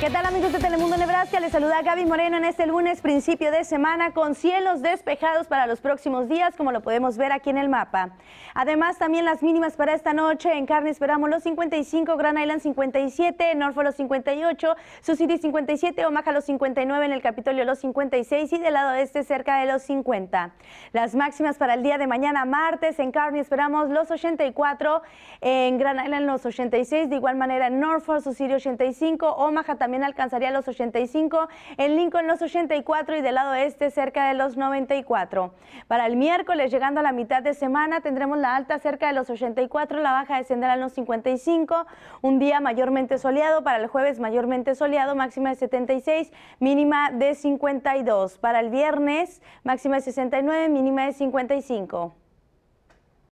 ¿Qué tal amigos de Telemundo Nebraska? Les saluda Gaby Moreno en este lunes principio de semana con cielos despejados para los próximos días como lo podemos ver aquí en el mapa. Además también las mínimas para esta noche en Carne esperamos los 55, Grand Island 57, Norfolk los 58, Sioux 57, Omaha los 59, en el Capitolio los 56 y del lado este cerca de los 50. Las máximas para el día de mañana martes en Carne esperamos los 84, en Grand Island los 86, de igual manera en Norfolk, Sioux 85, Omaha también alcanzaría los 85, en Lincoln los 84 y del lado este cerca de los 94. Para el miércoles, llegando a la mitad de semana, tendremos la alta cerca de los 84, la baja descenderá a los 55, un día mayormente soleado, para el jueves mayormente soleado, máxima de 76, mínima de 52. Para el viernes, máxima de 69, mínima de 55.